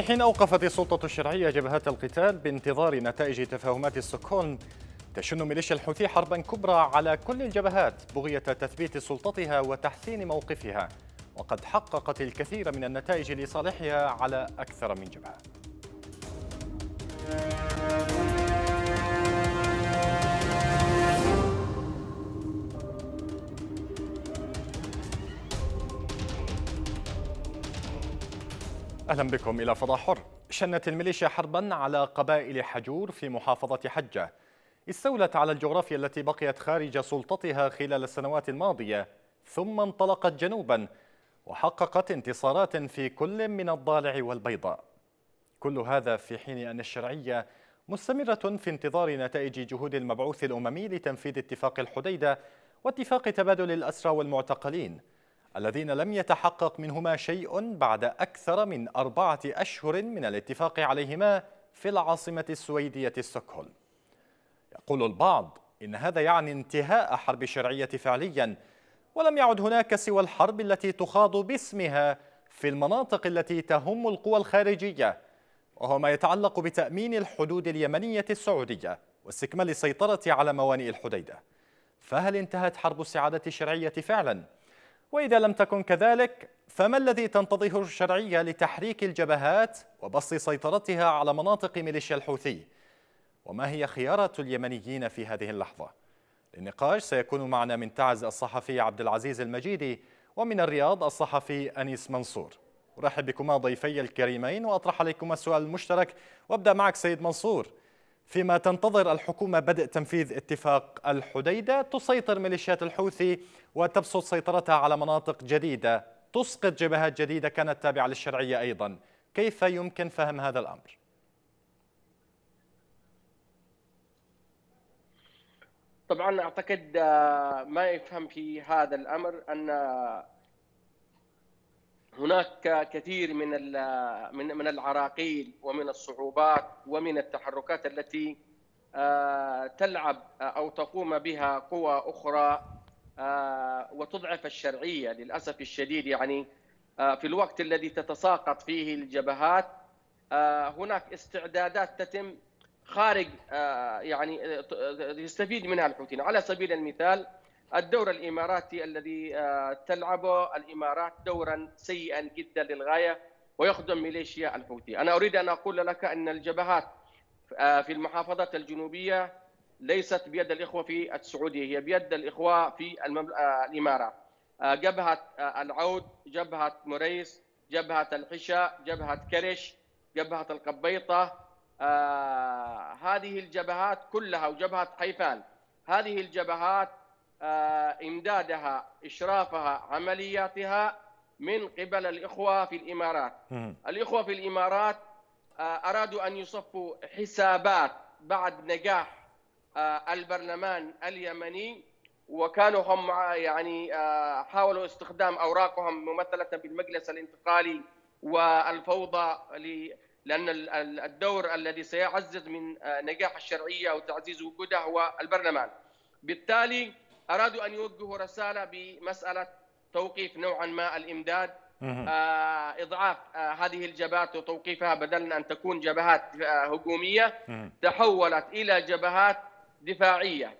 في حين أوقفت السلطة الشرعية جبهات القتال بانتظار نتائج تفاهمات ستوكهولم تشن ميليشيا الحوثي حربا كبرى على كل الجبهات بغية تثبيت سلطتها وتحسين موقفها وقد حققت الكثير من النتائج لصالحها على أكثر من جبهة أهلا بكم إلى فضاء حر شنت الميليشيا حربا على قبائل حجور في محافظة حجة استولت على الجغرافيا التي بقيت خارج سلطتها خلال السنوات الماضية ثم انطلقت جنوبا وحققت انتصارات في كل من الضالع والبيضاء كل هذا في حين أن الشرعية مستمرة في انتظار نتائج جهود المبعوث الأممي لتنفيذ اتفاق الحديدة واتفاق تبادل الأسرى والمعتقلين الذين لم يتحقق منهما شيء بعد أكثر من أربعة أشهر من الاتفاق عليهما في العاصمة السويدية ستوكهولم يقول البعض إن هذا يعني انتهاء حرب شرعية فعليا ولم يعد هناك سوى الحرب التي تخاض باسمها في المناطق التي تهم القوى الخارجية وهو ما يتعلق بتأمين الحدود اليمنية السعودية واستكمال السيطرة على موانئ الحديدة فهل انتهت حرب السعادة الشرعية فعلاً؟ وإذا لم تكن كذلك فما الذي تنتظره الشرعية لتحريك الجبهات وبسط سيطرتها على مناطق ميليشيا الحوثي؟ وما هي خيارات اليمنيين في هذه اللحظة؟ للنقاش سيكون معنا من تعز الصحفي عبد العزيز المجيدي ومن الرياض الصحفي أنيس منصور أرحب بكما ضيفي الكريمين وأطرح عليكم السؤال المشترك وأبدأ معك سيد منصور فيما تنتظر الحكومة بدء تنفيذ اتفاق الحديدة تسيطر ميليشيات الحوثي وتبسط سيطرتها على مناطق جديدة تسقط جبهات جديدة كانت تابعة للشرعية أيضا كيف يمكن فهم هذا الأمر؟ طبعا أعتقد آه، ما يفهم في هذا الأمر أن هناك كثير من من من العراقيل ومن الصعوبات ومن التحركات التي آه، تلعب او تقوم بها قوى اخرى آه، وتضعف الشرعيه للاسف الشديد يعني آه، في الوقت الذي تتساقط فيه الجبهات هناك استعدادات تتم خارج يعني يستفيد منها الحوثيين على سبيل المثال الدور الاماراتي الذي آه، تلعبه الامارات دورا سيئا جدا للغايه ويخدم ميليشيا الحوثي، انا اريد ان اقول لك ان الجبهات آه، في المحافظات الجنوبيه ليست بيد الاخوه في السعوديه، هي بيد الاخوه في آه، الامارات. جبهه العود، جبهه مريس، جبهه الحشا، جبهه كرش، جبهه القبيطه، هذه الجبهات كلها وجبهه حيفان، هذه الجبهات آه، امدادها اشرافها عملياتها من قبل الاخوه في الامارات الاخوه في الامارات آه، ارادوا ان يصفوا حسابات بعد نجاح آه، البرلمان اليمني وكانوا هم يعني حاولوا استخدام اوراقهم ممثله بالمجلس الانتقالي والفوضى لان الدور الذي سيعزز من نجاح الشرعيه وتعزيز وجودها هو البرلمان بالتالي ارادوا ان يوجهوا رساله بمساله توقيف نوعا ما الامداد آه اضعاف آه هذه الجبهات وتوقيفها بدل ان تكون جبهات آه هجوميه تحولت الى جبهات دفاعيه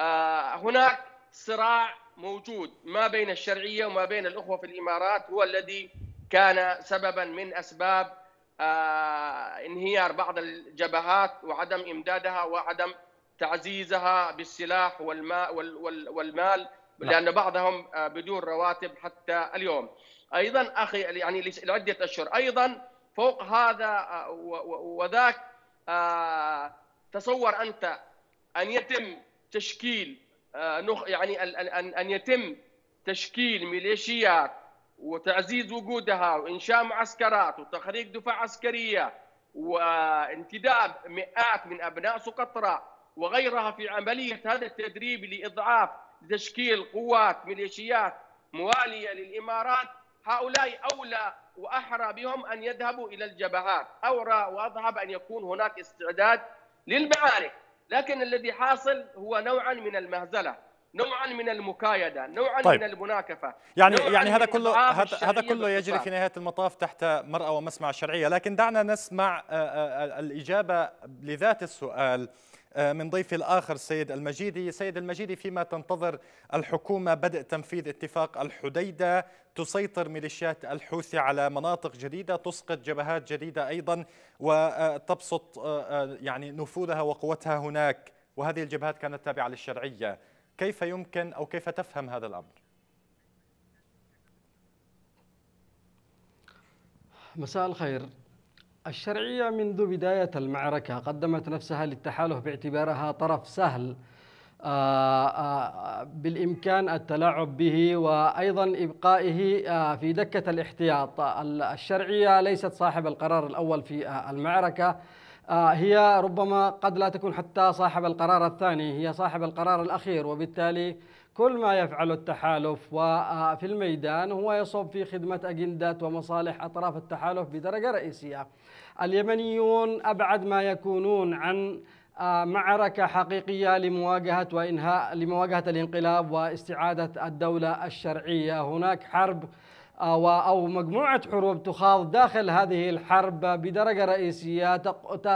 آه هناك صراع موجود ما بين الشرعيه وما بين الاخوه في الامارات هو الذي كان سببا من اسباب آه انهيار بعض الجبهات وعدم امدادها وعدم تعزيزها بالسلاح والماء والمال نعم. لان بعضهم آه، بدون رواتب حتى اليوم ايضا اخي يعني لعده اشهر ايضا فوق هذا آه، وذاك آه، تصور انت ان يتم تشكيل يعني ان يتم تشكيل ميليشيات وتعزيز وجودها وانشاء معسكرات وتخريج دفاع عسكريه وانتداب مئات من ابناء سقطرى وغيرها في عملية هذا التدريب لإضعاف تشكيل قوات ميليشيات موالية للإمارات هؤلاء أولى وأحرى بهم أن يذهبوا إلى الجبهات أورى وأضعب أن يكون هناك استعداد للمعارك لكن الذي حاصل هو نوعا من المهزلة نوعا من المكايده نوعا طيب. من المناكفه يعني يعني هذا كله هذا كله يجري في نهايه المطاف تحت مرأى ومسمع الشرعيه لكن دعنا نسمع آه، آه، آه، الاجابه لذات السؤال آه، من ضيفي الآخر السيد المجيدي سيد المجيدي فيما تنتظر الحكومة بدء تنفيذ اتفاق الحديدة تسيطر ميليشيات الحوثي على مناطق جديدة تسقط جبهات جديدة أيضا وتبسط آه، آه، يعني نفوذها وقوتها هناك وهذه الجبهات كانت تابعة للشرعية كيف يمكن أو كيف تفهم هذا الأمر؟ مساء الخير الشرعية منذ بداية المعركة قدمت نفسها للتحالف باعتبارها طرف سهل آه، آه، بالإمكان التلاعب به وأيضا إبقائه آه، في دكة الاحتياط الشرعية ليست صاحب القرار الأول في المعركة هي ربما قد لا تكون حتى صاحب القرار الثاني هي صاحب القرار الأخير وبالتالي كل ما يفعله التحالف وفي الميدان هو يصب في خدمة أجندات ومصالح أطراف التحالف بدرجة رئيسية اليمنيون أبعد ما يكونون عن آه، معركة حقيقية لمواجهة وإنهاء لمواجهة الانقلاب واستعادة الدولة الشرعية هناك حرب آه، أو مجموعة حروب تخاض داخل هذه الحرب بدرجة رئيسية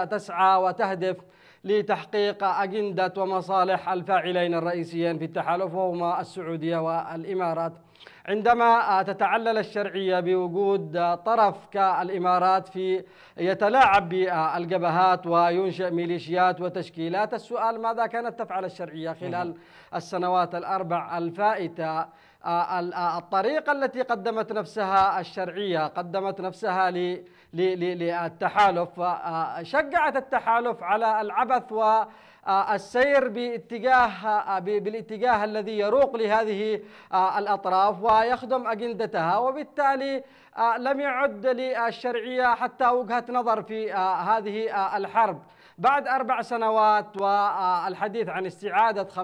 تسعى وتهدف لتحقيق أجندة ومصالح الفاعلين الرئيسيين في التحالف وهما السعودية والإمارات عندما تتعلل الشرعية بوجود طرف كالإمارات في يتلاعب بالجبهات وينشئ ميليشيات وتشكيلات السؤال ماذا كانت تفعل الشرعية خلال السنوات الأربع الفائتة آه، آه، الطريقة التي قدمت نفسها الشرعية قدمت نفسها للمسلمين للتحالف شجعت التحالف على العبث والسير باتجاه بالاتجاه الذي يروق لهذه الاطراف ويخدم اجندتها وبالتالي لم يعد للشرعيه حتى وجهه نظر في هذه الحرب بعد أربع سنوات والحديث عن استعادة 85%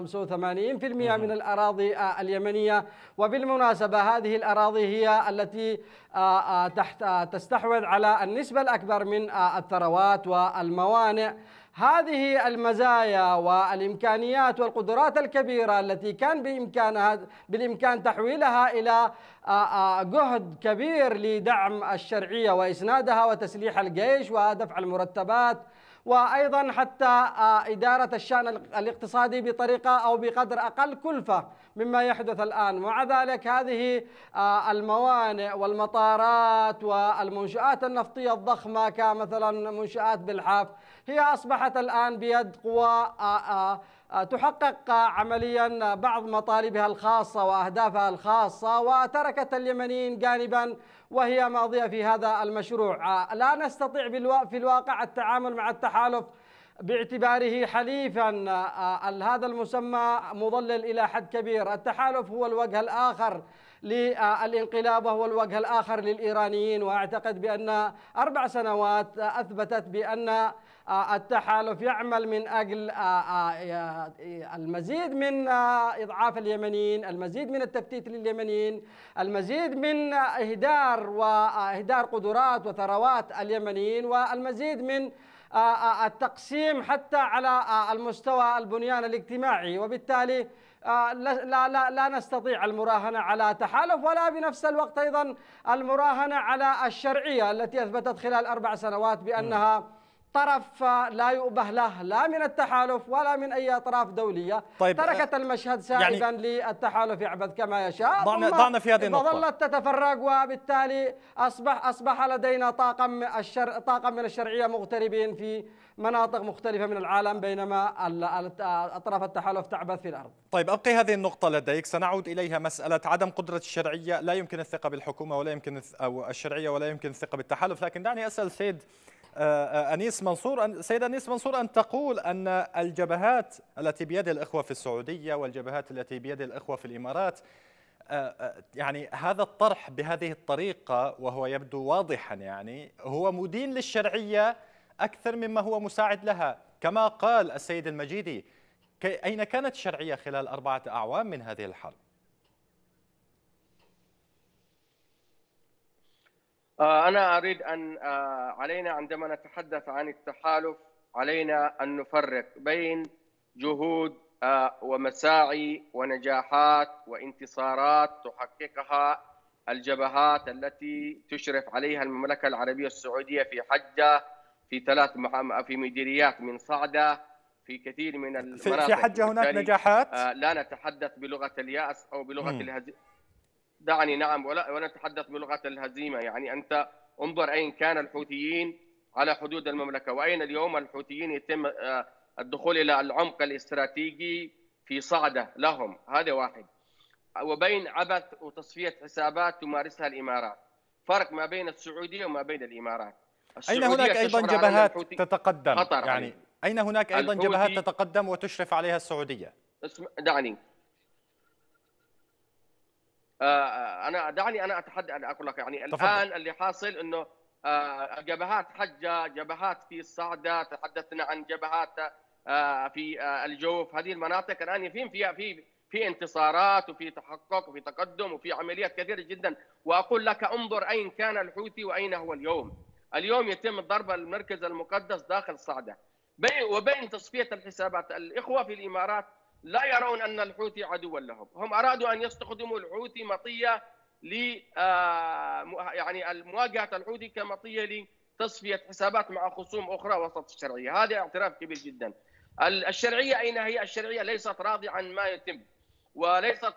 من الأراضي اليمنية وبالمناسبة هذه الأراضي هي التي آه، آه، تحت آه، تستحوذ على النسبة الأكبر من الثروات والموانئ هذه المزايا والإمكانيات والقدرات الكبيرة التي كان بإمكانها بالإمكان تحويلها إلى جهد كبير لدعم الشرعية وإسنادها وتسليح الجيش ودفع المرتبات وأيضا حتى آه، إدارة الشأن الاقتصادي بطريقة أو بقدر أقل كلفة مما يحدث الآن مع ذلك هذه آه، الموانئ والمطارات والمنشآت النفطية الضخمة كمثلا منشآت بالحاف هي أصبحت الآن بيد قوى آه، تحقق عمليا بعض مطالبها الخاصة وأهدافها الخاصة وتركت اليمنيين جانبا وهي ماضية في هذا المشروع آه، لا نستطيع في الواقع التعامل مع التحالف باعتباره حليفا آه، آه، هذا المسمى مضلل إلى حد كبير التحالف هو الوجه الآخر للانقلاب وهو الوجه الآخر للإيرانيين وأعتقد بأن أربع سنوات أثبتت بأن آه، التحالف يعمل من أجل آه، آه، المزيد من إضعاف اليمنيين المزيد من التفتيت لليمنيين المزيد من إهدار وإهدار قدرات وثروات اليمنيين والمزيد من التقسيم حتى على المستوى البنيان الاجتماعي وبالتالي لا, لا, لا نستطيع المراهنة على تحالف ولا بنفس الوقت أيضا المراهنة على الشرعية التي أثبتت خلال أربع سنوات بأنها م. نعم. طرف لا يؤبه له لا من التحالف ولا من اي اطراف دوليه طيب تركت آه، المشهد سائبا يعني للتحالف يعبث كما يشاء ضعنا ضعنا في هذه النقطه ظلت تتفرق وبالتالي اصبح اصبح لدينا طاقم الشر طاقم من الشرعيه مغتربين في مناطق مختلفه من العالم بينما اطراف التحالف تعبث في الارض طيب ابقي هذه النقطه لديك سنعود اليها مساله عدم قدره الشرعيه لا يمكن الثقه بالحكومه ولا يمكن او الشرعيه ولا يمكن الثقه بالتحالف لكن دعني اسال سيد آه، آه، أنيس منصور سيدة أنيس منصور أن تقول أن الجبهات التي بيد الإخوة في السعودية والجبهات التي بيد الإخوة في الإمارات آه، يعني هذا الطرح بهذه الطريقة وهو يبدو واضحا يعني هو مدين للشرعية أكثر مما هو مساعد لها كما قال السيد المجيدي أين كانت الشرعية خلال أربعة أعوام من هذه الحرب؟ آه، أنا أريد أن آه، علينا عندما نتحدث عن التحالف علينا أن نفرق بين جهود آه، ومساعي ونجاحات وانتصارات تحققها الجبهات التي تشرف عليها المملكة العربية السعودية في حجة في ثلاث في مديريات من صعدة في كثير من المناطق في حجة هناك نجاحات لا نتحدث بلغة اليأس أو بلغة الهزيمة دعني نعم ولا ولا نتحدث بلغه الهزيمه يعني انت انظر اين كان الحوثيين على حدود المملكه واين اليوم الحوثيين يتم آه، الدخول الى العمق الاستراتيجي في صعده لهم هذا واحد وبين عبث وتصفيه حسابات تمارسها الامارات فرق ما بين السعوديه وما بين الامارات اين هناك ايضا جبهات تتقدم يعني اين هناك ايضا جبهات تتقدم وتشرف عليها السعوديه دعني آه، انا دعني انا اتحدى ان اقول لك يعني تفضل. الان اللي حاصل انه آه، جبهات حجه جبهات في الصعده تحدثنا عن جبهات آه، في الجوف هذه المناطق الان يفهم فيها في في انتصارات وفي تحقق وفي تقدم وفي عمليات كثيره جدا واقول لك انظر اين كان الحوثي واين هو اليوم اليوم يتم ضرب المركز المقدس داخل صعده وبين تصفيه الحسابات الاخوه في الامارات لا يرون أن الحوثي عدوا لهم هم أرادوا أن يستخدموا الحوثي مطية ل آه، يعني مواجهة الحوثي كمطية لتصفية حسابات مع خصوم أخرى وسط الشرعية هذا اعتراف كبير جدا الشرعية أين هي الشرعية ليست راضية عن ما يتم وليست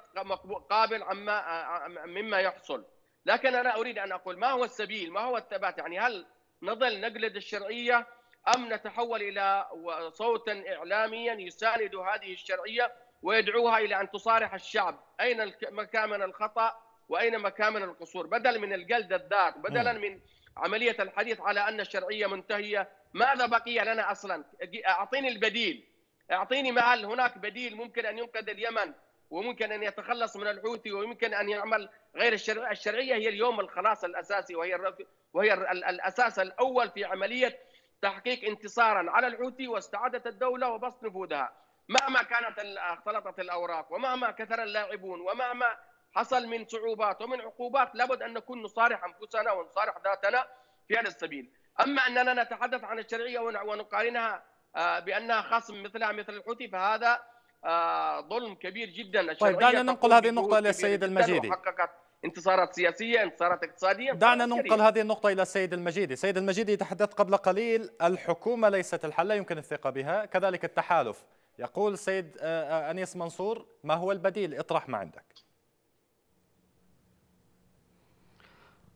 قابل عما آه، مما يحصل لكن أنا أريد أن أقول ما هو السبيل ما هو الثبات يعني هل نظل نقلد الشرعية أم نتحول إلى صوتا إعلاميا يساند هذه الشرعية ويدعوها إلى أن تصارح الشعب أين مكامن الخطأ وأين مكامن القصور بدل من الجلد الذات بدلا من عملية الحديث على أن الشرعية منتهية ماذا بقي لنا أصلا أعطيني البديل أعطيني معل هناك بديل ممكن أن ينقذ اليمن وممكن أن يتخلص من الحوثي ويمكن أن يعمل غير الشرعية الشرعية هي اليوم الخلاص الأساسي وهي وهي الأساس الأول في عملية تحقيق انتصارا على الحوثي واستعادة الدولة وبسط نفوذها مهما كانت اختلطت الأوراق ومهما كثر اللاعبون ومهما حصل من صعوبات ومن عقوبات لابد أن نكون نصارح أنفسنا ونصارح ذاتنا في هذا السبيل أما أننا نتحدث عن الشرعية ونقارنها آه، بأنها خصم مثلها مثل الحوثي فهذا آه، ظلم كبير جدا الشرعية طيب دعنا ننقل هذه النقطة للسيد المجيدي وحققت انتصارات سياسيه انتصارات اقتصاديه دعنا ننقل هذه النقطه الى السيد المجيدي سيد المجيدي تحدث قبل قليل الحكومه ليست الحل لا يمكن الثقه بها كذلك التحالف يقول السيد آه، آه، انيس منصور ما هو البديل اطرح ما عندك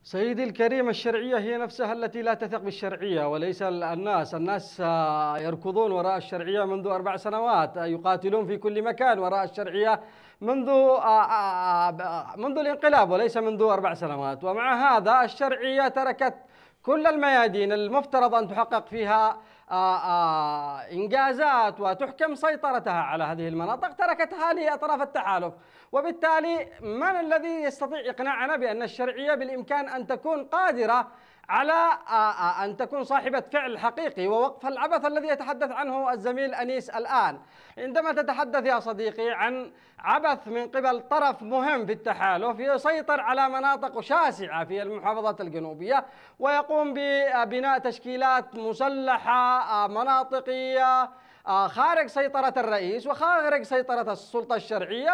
سيدي الكريم الشرعية هي نفسها التي لا تثق بالشرعية وليس الناس الناس يركضون وراء الشرعية منذ أربع سنوات يقاتلون في كل مكان وراء الشرعية منذ آه، آه، منذ الانقلاب وليس منذ أربع سنوات ومع هذا الشرعية تركت كل الميادين المفترض أن تحقق فيها آه، آه، إنجازات وتحكم سيطرتها على هذه المناطق تركتها لأطراف التحالف وبالتالي من الذي يستطيع إقناعنا بأن الشرعية بالإمكان أن تكون قادرة على آه، آه، أن تكون صاحبة فعل حقيقي ووقف العبث الذي يتحدث عنه الزميل أنيس الآن عندما تتحدث يا صديقي عن عبث من قبل طرف مهم في التحالف يسيطر على مناطق شاسعة في المحافظات الجنوبية ويقوم ببناء آه، تشكيلات مسلحة مناطقية آه، خارج سيطرة الرئيس وخارج سيطرة السلطة الشرعية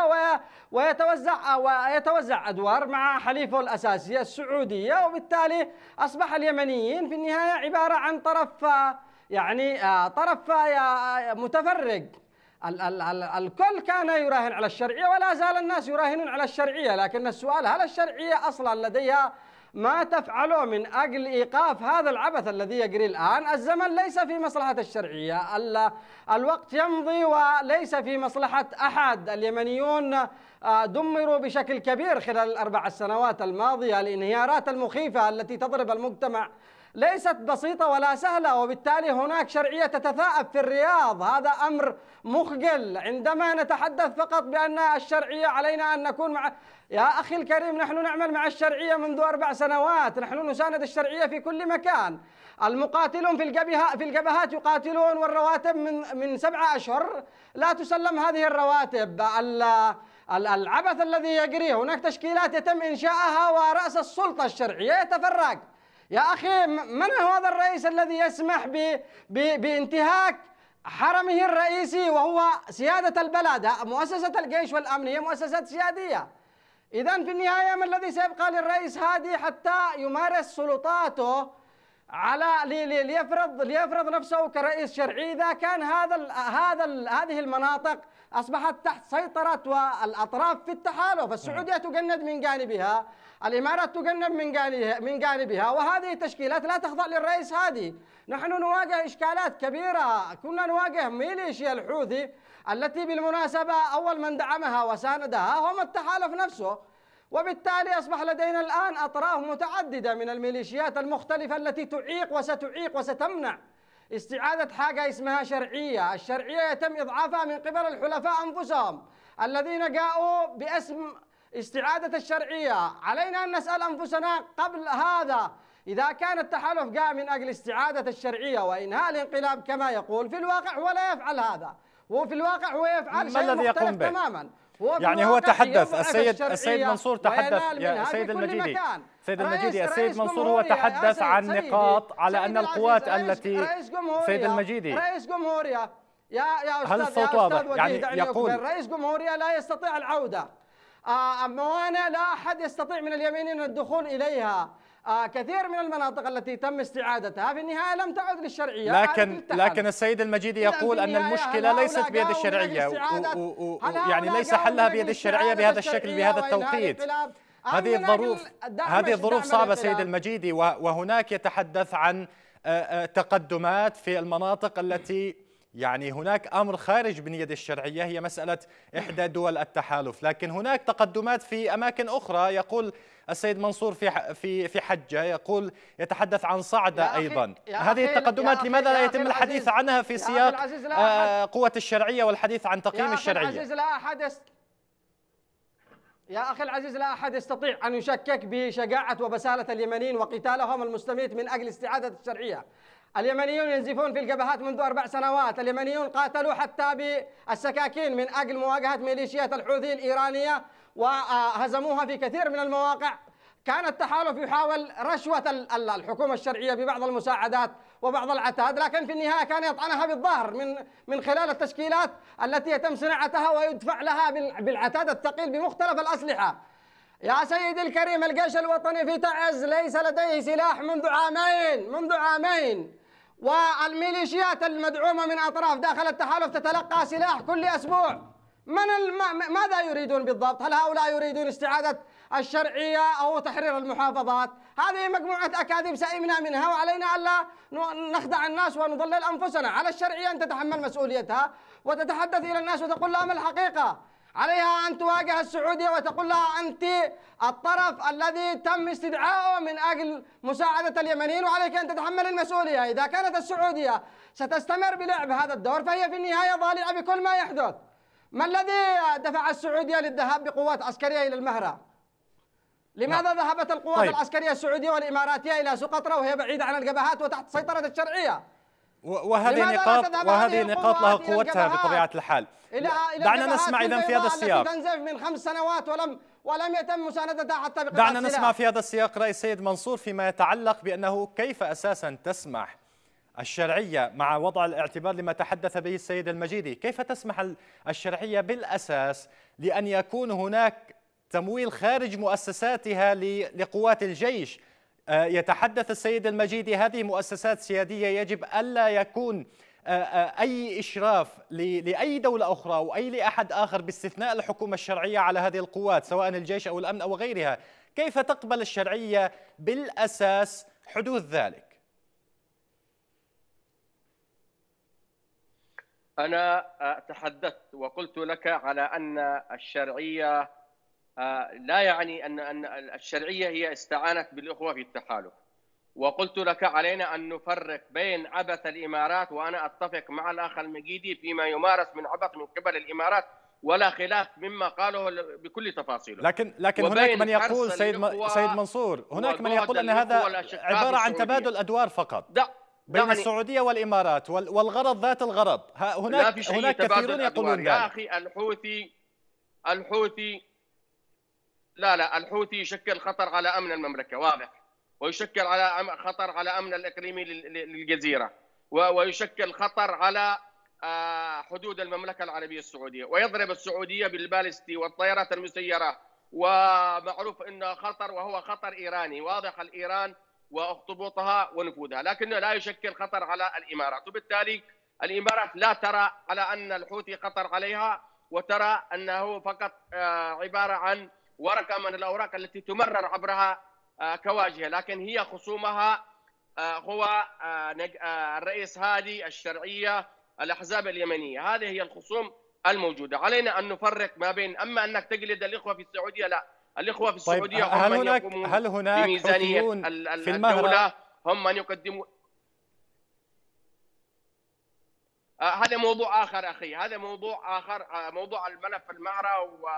ويتوزع ويتوزع أدوار مع حليفه الأساسي السعودية وبالتالي أصبح اليمنيين في النهاية عبارة عن طرف يعني آه، طرف آه، متفرق الكل كان يراهن على الشرعية ولا زال الناس يراهنون على الشرعية لكن السؤال هل الشرعية أصلا لديها ما تفعله من أجل إيقاف هذا العبث الذي يجري الآن الزمن ليس في مصلحة الشرعية الوقت يمضي وليس في مصلحة أحد اليمنيون آه، دمروا بشكل كبير خلال الأربع السنوات الماضية الانهيارات المخيفة التي تضرب المجتمع ليست بسيطة ولا سهلة وبالتالي هناك شرعية تتثاءب في الرياض هذا أمر مخجل عندما نتحدث فقط بأن الشرعية علينا أن نكون مع يا أخي الكريم نحن نعمل مع الشرعية منذ أربع سنوات نحن نساند الشرعية في كل مكان المقاتلون في الجبهة في الجبهات يقاتلون والرواتب من من سبعة أشهر لا تسلم هذه الرواتب العبث الذي يجري هناك تشكيلات يتم إنشائها ورأس السلطة الشرعية يتفرق يا أخي من هذا الرئيس الذي يسمح ب... ب... بانتهاك حرمه الرئيسي وهو سيادة البلد مؤسسة الجيش والأمن هي مؤسسات سيادية إذا في النهاية ما الذي سيبقى للرئيس هادي حتى يمارس سلطاته على ليفرض ليفرض نفسه كرئيس شرعي إذا كان هذا هذا هذه المناطق أصبحت تحت سيطرة الأطراف في التحالف نعم. السعودية تجند من جانبها الإمارات تجند من جانبها, من جانبها وهذه التشكيلات لا تخضع للرئيس هادي نحن نواجه إشكالات كبيرة كنا نواجه ميليشيا الحوثي التي بالمناسبة أول من دعمها وساندها هم التحالف نفسه وبالتالي أصبح لدينا الآن أطراف متعددة من الميليشيات المختلفة التي تعيق وستعيق وستمنع استعادة حاجة اسمها شرعية الشرعية يتم إضعافها من قبل الحلفاء أنفسهم الذين جاءوا باسم استعادة الشرعية علينا أن نسأل أنفسنا قبل هذا إذا كان التحالف جاء من أجل استعادة الشرعية وإنهاء الانقلاب كما يقول في الواقع ولا يفعل هذا وفي الواقع هو يفعل شيء مختلف تماما يعني هو تحدث السيد السيد منصور تحدث يا سيد المجيدي سيد المجيدي السيد منصور هو تحدث عن نقاط على ان القوات التي سيد المجيدي رئيس جمهوريه يا يا استاذ هل الصوت واضح يعني يقول رئيس جمهوريه لا يستطيع العوده آه، موانئ لا احد يستطيع من اليمين الدخول اليها آه، كثير من المناطق التي تم استعادتها في النهايه لم تعد للشرعيه لكن لكن السيد المجيدي يقول ان المشكله ليست بيد الشرعيه و و يعني ليس حلها بيد الشرعيه بهذا الشكل بهذا التوقيت هذه الظروف هذه الظروف صعبه سيد المجيدي وهناك يتحدث عن آه، آه، تقدمات في المناطق التي يعني هناك أمر خارج من يد الشرعية هي مسألة إحدى دول التحالف لكن هناك تقدمات في أماكن أخرى يقول السيد منصور في في في حجة يقول يتحدث عن صعدة أيضا هذه التقدمات لماذا لا يتم الحديث عنها في سياق آه، قوة الشرعية والحديث عن تقييم الشرعية يا أخي العزيز لا أحد يا أخي العزيز لا أحد يستطيع أن يشكك بشجاعة وبسالة اليمنيين وقتالهم المستميت من أجل استعادة الشرعية اليمنيون ينزفون في الجبهات منذ أربع سنوات اليمنيون قاتلوا حتى بالسكاكين من أجل مواجهة ميليشيات الحوثي الإيرانية وهزموها في كثير من المواقع كان التحالف يحاول رشوة الحكومة الشرعية ببعض المساعدات وبعض العتاد لكن في النهاية كان يطعنها بالظهر من من خلال التشكيلات التي يتم صناعتها ويدفع لها بالعتاد الثقيل بمختلف الأسلحة يا سيدي الكريم الجيش الوطني في تعز ليس لديه سلاح منذ عامين منذ عامين والميليشيات المدعومة من أطراف داخل التحالف تتلقى سلاح كل أسبوع من الم... ماذا يريدون بالضبط؟ هل هؤلاء يريدون استعادة الشرعية أو تحرير المحافظات؟ هذه مجموعة أكاذيب سئمنا منها وعلينا ألا نخدع الناس ونضلل أنفسنا على الشرعية أن تتحمل مسؤوليتها وتتحدث إلى الناس وتقول لهم الحقيقة عليها أن تواجه السعودية وتقول لها أنت الطرف الذي تم استدعائه من أجل مساعدة اليمنيين وعليك أن تتحمل المسؤولية إذا كانت السعودية ستستمر بلعب هذا الدور فهي في النهاية ضالعة بكل ما يحدث ما الذي دفع السعودية للذهاب بقوات عسكرية إلى المهرة؟ لماذا لا. نعم. ذهبت القوات طيب. العسكرية السعودية والإماراتية إلى سقطرى وهي بعيدة عن الجبهات وتحت سيطرة الشرعية؟ وهذه نقاط وهذه نقاط لها قوتها بطبيعه الحال إلى دعنا نسمع اذا في هذا السياق تنزف من خمس سنوات ولم ولم يتم مساندتها حتى دعنا نسمع في هذا السياق راي السيد منصور فيما يتعلق بانه كيف اساسا تسمح الشرعيه مع وضع الاعتبار لما تحدث به السيد المجيدي، كيف تسمح الشرعيه بالاساس لان يكون هناك تمويل خارج مؤسساتها لقوات الجيش آه، يتحدث السيد المجيدي هذه مؤسسات سيادية يجب ألا يكون آه، آه، أي إشراف لأي دولة أخرى أو أي لأحد آخر باستثناء الحكومة الشرعية على هذه القوات سواء الجيش أو الأمن أو غيرها كيف تقبل الشرعية بالأساس حدوث ذلك؟ أنا تحدثت وقلت لك على أن الشرعية آه، لا يعني ان ان الشرعيه هي استعانت بالاخوه في التحالف وقلت لك علينا ان نفرق بين عبث الامارات وانا اتفق مع الاخ المجيدي فيما يمارس من عبث من قبل الامارات ولا خلاف مما قاله بكل تفاصيله لكن لكن هناك من يقول سيد سيد منصور هناك من يقول ان هذا عباره عن تبادل ادوار فقط دع بين دعني السعوديه والامارات والغرض ذات الغرض هناك هناك كثيرون يقولون ذلك يا اخي الحوثي الحوثي لا لا الحوثي يشكل خطر على امن المملكه واضح ويشكل على خطر على امن الاقليمي للجزيره ويشكل خطر على آه، حدود المملكه العربيه السعوديه ويضرب السعوديه بالبالستي والطائرات المسيره ومعروف انه خطر وهو خطر ايراني واضح الايران واخطبوطها ونفوذها لكنه لا يشكل خطر على الامارات وبالتالي الامارات لا ترى على ان الحوثي خطر عليها وترى انه فقط آه، عباره عن ورقه من الاوراق التي تمرر عبرها آه، كواجهه لكن هي خصومها آه، هو آه، الرئيس هادي الشرعيه الاحزاب اليمنيه هذه هي الخصوم الموجوده علينا ان نفرق ما بين اما انك تجلد الاخوه في السعوديه لا الاخوه في طيب، السعوديه طيب هم هل هناك من هل هناك بميزانيه في الدوله هم من يقدمون هذا موضوع اخر اخي هذا موضوع اخر موضوع الملف المعرى و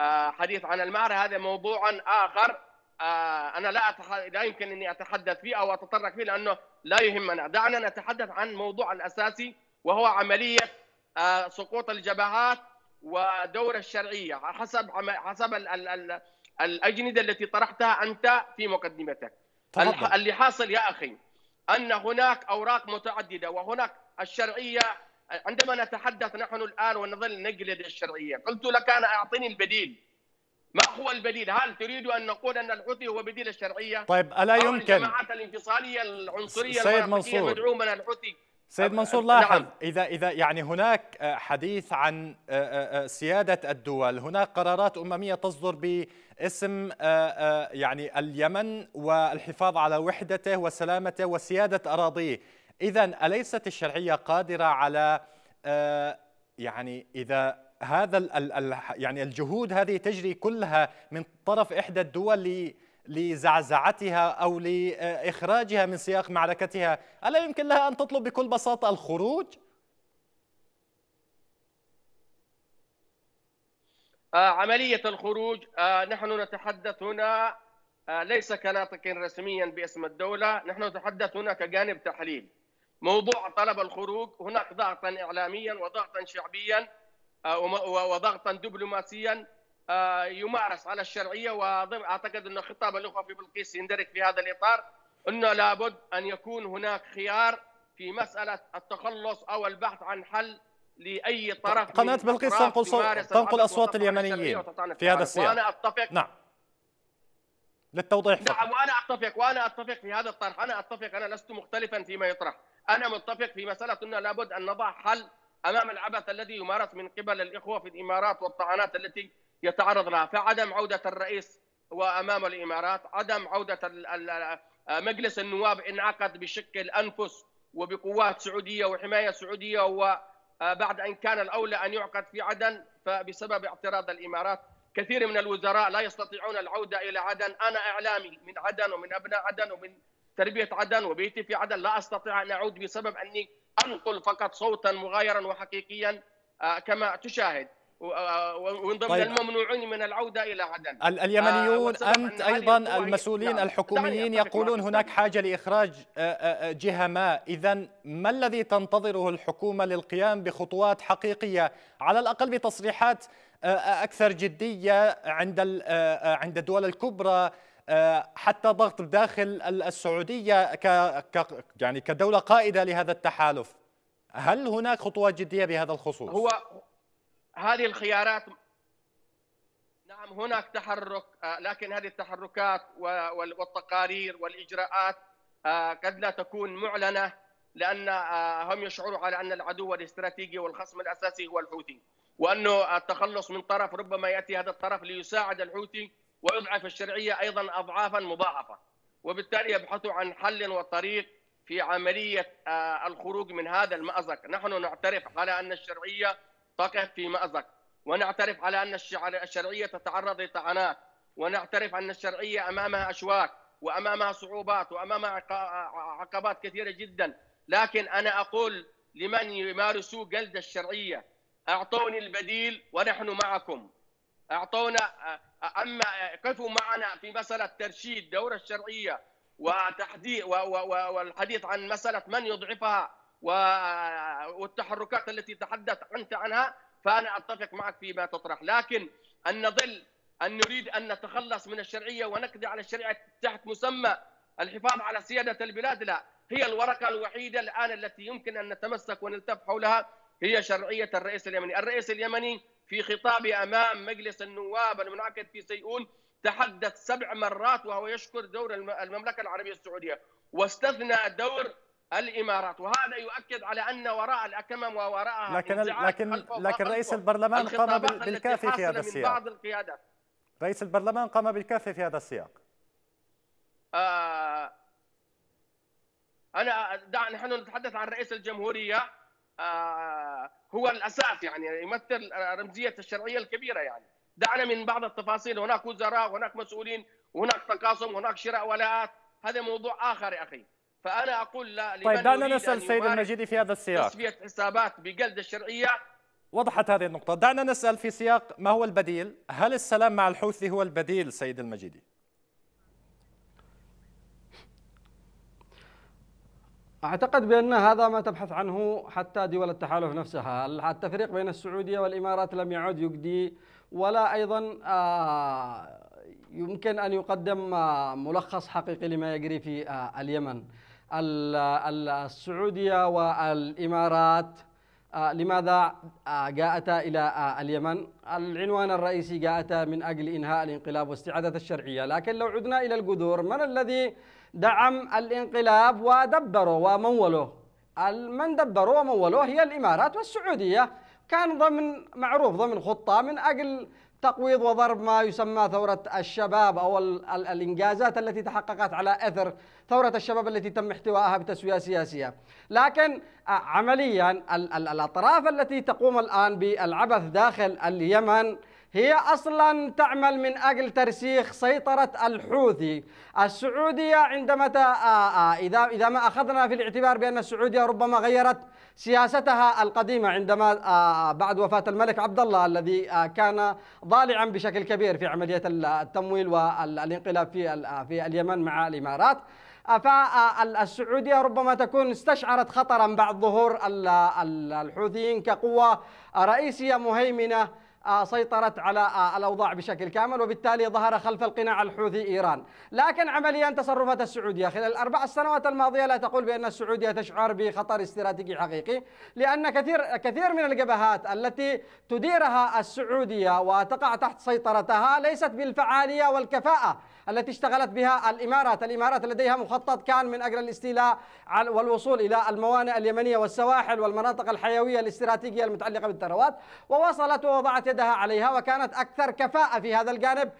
آه، حديث عن المعره هذا موضوع اخر آه، انا لا أتح... لا يمكن اني اتحدث فيه او اتطرق فيه لانه لا يهمنا، دعنا نتحدث عن موضوع الاساسي وهو عمليه آه، سقوط الجبهات ودور الشرعيه حسب حسب ال... ال... الاجنده التي طرحتها انت في مقدمتك. تفضل. اللي حاصل يا اخي ان هناك اوراق متعدده وهناك الشرعيه عندما نتحدث نحن الآن ونظل نجلد الشرعية قلت لك أنا أعطني البديل ما هو البديل؟ هل تريد أن نقول أن الحوثي هو بديل الشرعية؟ طيب ألا يمكن الجماعات الانفصالية العنصرية سيد منصور مدعومة من الحوثي سيد منصور لاحظ نعم. إذا إذا يعني هناك حديث عن سيادة الدول، هناك قرارات أممية تصدر باسم يعني اليمن والحفاظ على وحدته وسلامته وسيادة أراضيه، إذا أليست الشرعية قادرة على آه، يعني إذا هذا ال ال يعني الجهود هذه تجري كلها من طرف إحدى الدول لزعزعتها أو لإخراجها من سياق معركتها ألا يمكن لها أن تطلب بكل بساطة الخروج؟ آه، عملية الخروج آه، نحن نتحدث هنا ليس كناطق رسميا باسم الدولة نحن نتحدث هنا كجانب تحليل موضوع طلب الخروج هناك ضغطا اعلاميا وضغطا شعبيا آه، وضغطا دبلوماسيا آه، يمارس على الشرعيه واعتقد ان خطاب الاخوه في بلقيس يندرج في هذا الاطار انه لابد ان يكون هناك خيار في مساله التخلص او البحث عن حل لاي طرف قناه بلقيس تنقل تنقل اصوات اليمنيين في هذا السياق وانا اتفق نعم للتوضيح نعم وانا اتفق وانا اتفق في هذا الطرح انا اتفق انا لست مختلفا فيما يطرح انا متفق في مساله ان لابد ان نضع حل امام العبث الذي يمارس من قبل الاخوه في الامارات والطعنات التي يتعرض لها فعدم عوده الرئيس وامام الامارات عدم عوده آه، مجلس النواب انعقد بشكل انفس وبقوات سعوديه وحمايه سعوديه وبعد آه، ان كان الاولى ان يعقد في عدن فبسبب اعتراض الامارات كثير من الوزراء لا يستطيعون العوده الى عدن انا اعلامي من عدن ومن ابناء عدن ومن تربيه عدن وبيتي في عدن لا استطيع ان اعود بسبب اني انقل فقط صوتا مغايرا وحقيقيا آه، كما تشاهد آه، ومن ضمن طيب. الممنوعين من العوده الى عدن اليمنيون آه انت ايضا المسؤولين الحكوميين يقولون هناك حاجه لاخراج آه، جهه ما اذا ما الذي تنتظره الحكومه للقيام بخطوات حقيقيه على الاقل بتصريحات اكثر جديه عند عند الدول الكبرى آه، حتى ضغط داخل السعوديه ك يعني كدوله قائده لهذا التحالف هل هناك خطوات جديه بهذا الخصوص هو هذه الخيارات نعم هناك تحرك آه، لكن هذه التحركات والتقارير والاجراءات آه، قد لا تكون معلنه لان هم يشعروا على ان العدو الاستراتيجي والخصم الاساسي هو الحوثي وانه التخلص من طرف ربما ياتي هذا الطرف ليساعد الحوثي ويضعف الشرعية أيضا أضعافا مضاعفة وبالتالي يبحثوا عن حل وطريق في عملية آه، الخروج من هذا المأزق نحن نعترف على أن الشرعية تقف في مأزق ونعترف على أن الشرعية تتعرض لطعنات ونعترف أن الشرعية أمامها أشواك وأمامها صعوبات وأمامها عقبات كثيرة جدا لكن أنا أقول لمن يمارسوا جلد الشرعية أعطوني البديل ونحن معكم اعطونا اما قفوا معنا في مساله ترشيد دور الشرعيه وتحديد والحديث عن مساله من يضعفها والتحركات التي تحدث انت عنها فانا اتفق معك فيما تطرح لكن ان نظل ان نريد ان نتخلص من الشرعيه ونقضي على الشريعه تحت مسمى الحفاظ على سياده البلاد لا هي الورقه الوحيده الان التي يمكن ان نتمسك ونلتف حولها هي شرعيه الرئيس اليمني، الرئيس اليمني في خطابه أمام مجلس النواب المنعقد في سيئون تحدث سبع مرات وهو يشكر دور المملكة العربية السعودية واستثنى دور الامارات وهذا يؤكد على ان وراء الاكمم ووراء لكن لكن لكن رئيس البرلمان قام بالكافي في هذا السياق بعض القيادات رئيس البرلمان قام بالكافي في هذا السياق آه انا دع نحن نتحدث عن رئيس الجمهوريه آه، هو الاساس يعني يمثل رمزيه الشرعيه الكبيره يعني دعنا من بعض التفاصيل هناك وزراء وهناك مسؤولين وهناك تقاسم وهناك شراء ولاءات هذا موضوع اخر يا اخي فانا اقول لا طيب دعنا نسال السيد المجيدي في هذا السياق تصفيه حسابات بجلد الشرعيه وضحت هذه النقطه دعنا نسال في سياق ما هو البديل هل السلام مع الحوثي هو البديل سيد المجيدي أعتقد بأن هذا ما تبحث عنه حتى دول التحالف نفسها التفريق بين السعودية والإمارات لم يعد يجدي ولا أيضا آه، يمكن أن يقدم آه، ملخص حقيقي لما يجري في آه، اليمن السعودية والإمارات لماذا جاءتا إلى اليمن؟ العنوان الرئيسي جاءتا من أجل إنهاء الانقلاب واستعادة الشرعية لكن لو عدنا إلى الجذور من الذي دعم الانقلاب ودبره ومولوه من دبره ومولوه هي الإمارات والسعودية كان ضمن معروف ضمن خطة من أجل تقويض وضرب ما يسمى ثورة الشباب أو الإنجازات التي تحققت على أثر ثورة الشباب التي تم احتوائها بتسوية سياسية لكن عمليا الأطراف التي تقوم الآن بالعبث داخل اليمن هي اصلا تعمل من اجل ترسيخ سيطره الحوثي السعوديه عندما اذا اذا ما اخذنا في الاعتبار بان السعوديه ربما غيرت سياستها القديمه عندما بعد وفاه الملك عبد الله الذي كان ضالعا بشكل كبير في عمليه التمويل والانقلاب في في اليمن مع الامارات فالسعودية ربما تكون استشعرت خطرا بعد ظهور الحوثيين كقوة رئيسية مهيمنة سيطرت على آه، الأوضاع بشكل كامل وبالتالي ظهر خلف القناع الحوثي إيران لكن عمليا تصرفات السعودية خلال الأربع السنوات الماضية لا تقول بأن السعودية تشعر بخطر استراتيجي حقيقي لأن كثير, كثير من الجبهات التي تديرها السعودية وتقع تحت سيطرتها ليست بالفعالية والكفاءة التي اشتغلت بها الإمارات الإمارات لديها مخطط كان من أجل الاستيلاء والوصول إلى الموانئ اليمنية والسواحل والمناطق الحيوية الاستراتيجية المتعلقة بالثروات ووصلت ووضعت يدها عليها وكانت أكثر كفاءة في هذا الجانب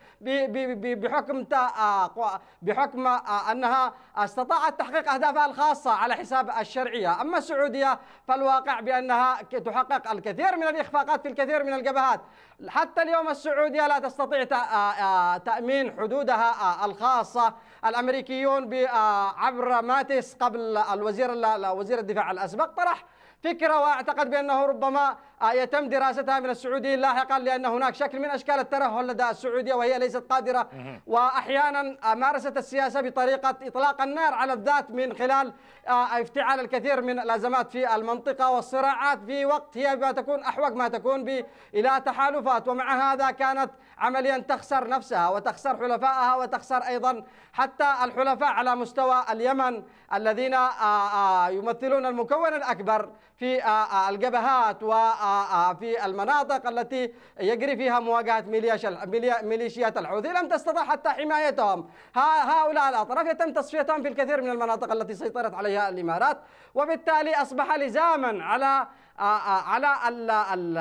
بحكم آه، بحكم آه، أنها استطاعت تحقيق أهدافها الخاصة على حساب الشرعية أما السعودية فالواقع بأنها تحقق الكثير من الإخفاقات في الكثير من الجبهات حتى اليوم السعودية لا تستطيع آه، تأمين حدودها الخاصة الأمريكيون عبر ماتس قبل الوزير وزير الدفاع الأسبق طرح فكرة وأعتقد بأنه ربما آه، يتم دراستها من السعوديين لاحقا لأن هناك شكل من أشكال الترهل لدى السعودية وهي ليست قادرة وأحيانا آه، مارست السياسة بطريقة إطلاق النار على الذات من خلال آه، افتعال الكثير من الأزمات في المنطقة والصراعات في وقت هي ما تكون أحوج ما تكون إلى تحالفات ومع هذا كانت عمليا تخسر نفسها وتخسر حلفائها وتخسر أيضا حتى الحلفاء على مستوى اليمن الذين آه، آه، يمثلون المكون الأكبر في آه، الجبهات وفي المناطق التي يجري فيها مواجهة ميليشيات الحوثي لم تستطع حتى حمايتهم هؤلاء الأطراف يتم تصفيتهم في الكثير من المناطق التي سيطرت عليها الإمارات وبالتالي أصبح لزاما على آه، آه، على ال ال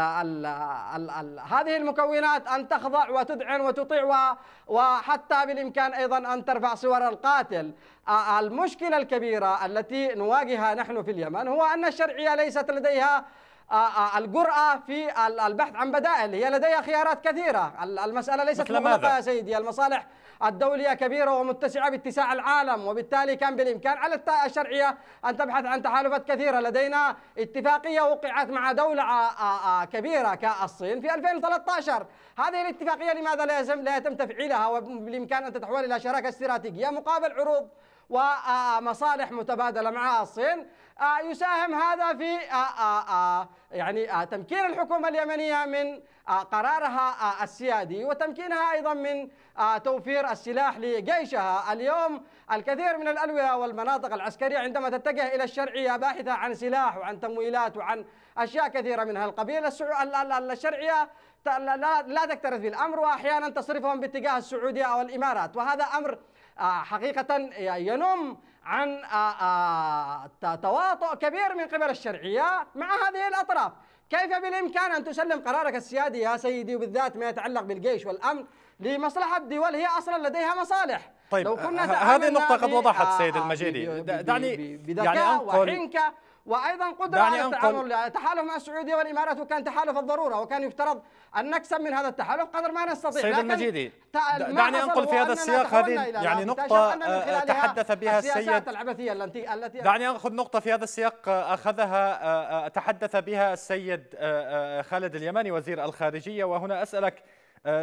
ال هذه المكونات أن تخضع وتذعن وتطيع وحتى بالإمكان أيضا أن ترفع صور القاتل آه، المشكلة الكبيرة التي نواجهها نحن في اليمن هو أن الشرعية ليست لديها الجرأة في البحث عن بدائل هي لديها خيارات كثيرة المسألة ليست مغلقة يا سيدي المصالح الدولية كبيرة ومتسعة باتساع العالم وبالتالي كان بالإمكان على الشرعية أن تبحث عن تحالفات كثيرة لدينا اتفاقية وقعت مع دولة آه، آه، آه، كبيرة كالصين في 2013 هذه الاتفاقية لماذا لا يتم تفعيلها وبالإمكان أن تتحول إلى شراكة استراتيجية مقابل عروض ومصالح متبادلة مع الصين يساهم هذا في يعني تمكين الحكومة اليمنية من قرارها السيادي وتمكينها أيضا من توفير السلاح لجيشها اليوم الكثير من الألوية والمناطق العسكرية عندما تتجه إلى الشرعية باحثة عن سلاح وعن تمويلات وعن أشياء كثيرة من هالقبيل الشرعية لا تكترث بالأمر وأحيانا تصرفهم باتجاه السعودية أو الإمارات وهذا أمر آه، حقيقة ينم عن آه، آه، تواطؤ كبير من قبل الشرعية مع هذه الأطراف كيف بالإمكان أن تسلم قرارك السيادي يا سيدي وبالذات ما يتعلق بالجيش والأمن لمصلحة دول هي أصلا لديها مصالح طيب لو كنا هذه النقطة قد وضحت سيد المجيدي دعني يعني أنقل وايضا قدره على التعامل تحالف مع السعوديه والامارات وكان تحالف الضروره وكان يفترض ان نكسب من هذا التحالف قدر ما نستطيع سيد المجيدي دعني انقل في هذا السياق هذه يعني نقطه تحدث بها السيد العبثيه التي التي دعني اخذ نقطه في هذا السياق اخذها تحدث بها السيد خالد اليماني وزير الخارجيه وهنا اسالك